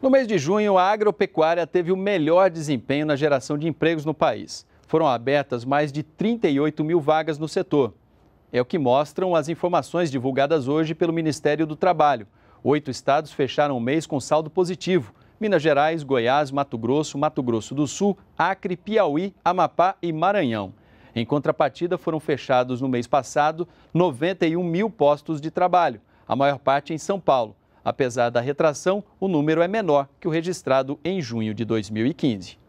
No mês de junho, a agropecuária teve o melhor desempenho na geração de empregos no país. Foram abertas mais de 38 mil vagas no setor. É o que mostram as informações divulgadas hoje pelo Ministério do Trabalho. Oito estados fecharam o mês com saldo positivo: Minas Gerais, Goiás, Mato Grosso, Mato Grosso do Sul, Acre, Piauí, Amapá e Maranhão. Em contrapartida, foram fechados no mês passado 91 mil postos de trabalho, a maior parte em São Paulo. Apesar da retração, o número é menor que o registrado em junho de 2015.